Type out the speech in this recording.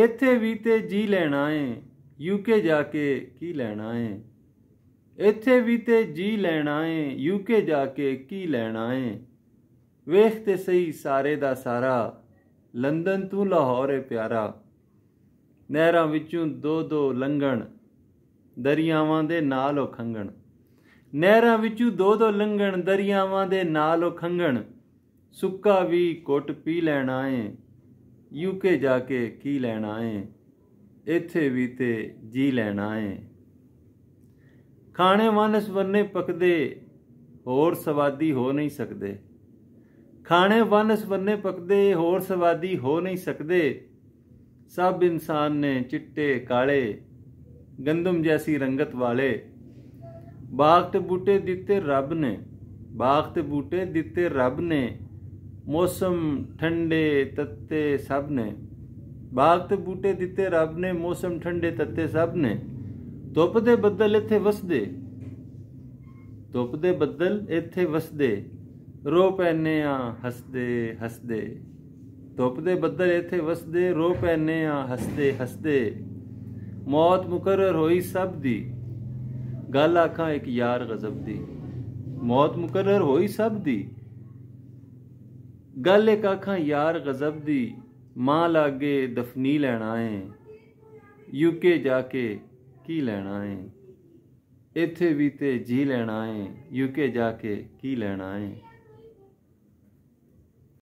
ਇੱਥੇ ਵੀ ਤੇ ਜੀ ਲੈਣਾ ਏ ਯੂਕੇ ਜਾ ਕੇ ਕੀ ਲੈਣਾ ਏ ਇੱਥੇ ਵੀ ਤੇ ਜੀ ਲੈਣਾ ਏ ਯੂਕੇ ਜਾ ਕੇ ਕੀ ਲੈਣਾ ਏ ਵੇਖ ਤੇ ਸਹੀ ਸਾਰੇ ਦਾ ਸਾਰਾ ਲੰਡਨ ਤੋਂ ਲਾਹੌਰ ਏ ਪਿਆਰਾ ਨਹਿਰਾਂ ਵਿੱਚੋਂ ਦੋ ਦੋ ਲੰਘਣ ਦਰਿਆਵਾਂ ਦੇ ਨਾਲ ਉਹ ਖੰਗਣ ਨਹਿਰਾਂ ਵਿੱਚੋਂ ਦੋ ਦੋ ਲੰਘਣ ਦਰਿਆਵਾਂ ਦੇ ਨਾਲ ਉਹ ਖੰਗਣ ਸੁੱਕਾ ਵੀ ਕੁੱਟ ਪੀ ਲੈਣਾ ਏ ਯੂਕੇ ਜਾ ਕੇ ਕੀ ਲੈਣਾ ਏ ਇੱਥੇ ਵੀ ਤੇ ਜੀ ਲੈਣਾ ਏ ਖਾਣੇ ਮਨਸ ਬੰਨੇ ਪਕਦੇ ਹੋਰ ਸਵਾਦੀ ਹੋ ਨਹੀਂ ਸਕਦੇ ਖਾਣੇ ਵਨਸ ਬੰਨੇ ਪਕਦੇ ਹੋਰ ਸਵਾਦੀ ਹੋ ਨਹੀਂ ਸਕਦੇ ਸਭ ਇਨਸਾਨ ਨੇ ਚਿੱਟੇ ਕਾਲੇ ਗੰਦਮ ਜੈਸੀ ਰੰਗਤ ਵਾਲੇ ਬਾਗ ਤੇ ਬੂਟੇ ਦਿੱਤੇ ਰੱਬ ਨੇ ਬਾਗ ਤੇ ਬੂਟੇ ਦਿੱਤੇ ਰੱਬ ਨੇ ਮੌਸਮ ਠੰਡੇ ਤੱਤੇ ਸਭ ਨੇ ਬਾਗ ਤੇ ਬੂਟੇ ਦਿੱਤੇ ਰੱਬ ਨੇ ਮੌਸਮ ਠੰਡੇ ਤੱਤੇ ਸਭ ਨੇ ਧੁੱਪ ਦੇ ਬੱਦਲ ਇੱਥੇ ਵਸਦੇ ਧੁੱਪ ਦੇ ਬੱਦਲ ਇੱਥੇ ਵਸਦੇ ਰੋ ਪੈਨੇ ਆ ਹੱਸਦੇ ਹੱਸਦੇ ਧੁੱਪ ਦੇ ਬੱਦਲ ਇੱਥੇ ਵਸਦੇ ਰੋ ਪੈਨੇ ਆ ਹੱਸਦੇ ਹੱਸਦੇ ਮੌਤ ਮੁਕਰਰ ਹੋਈ ਸਭ ਦੀ ਗੱਲ ਆਖਾਂ ਇੱਕ ਯਾਰ ਗਜ਼ਬ ਦੀ ਮੌਤ ਮੁਕਰਰ ਹੋਈ ਸਭ ਦੀ ਗੱਲ ਇੱਕ ਆਖਾਂ ਯਾਰ ਗਜ਼ਬ ਦੀ ਮਾਂ ਲਾਗੇ ਦਫਨੀ ਲੈਣਾ ਏ ਯੂਕੇ ਜਾ ਕੇ ਕੀ ਲੈਣਾ ਏ ਇੱਥੇ ਵੀ ਤੇ ਜੀ ਲੈਣਾ ਏ ਯੂਕੇ ਜਾ ਕੇ ਕੀ ਲੈਣਾ ਏ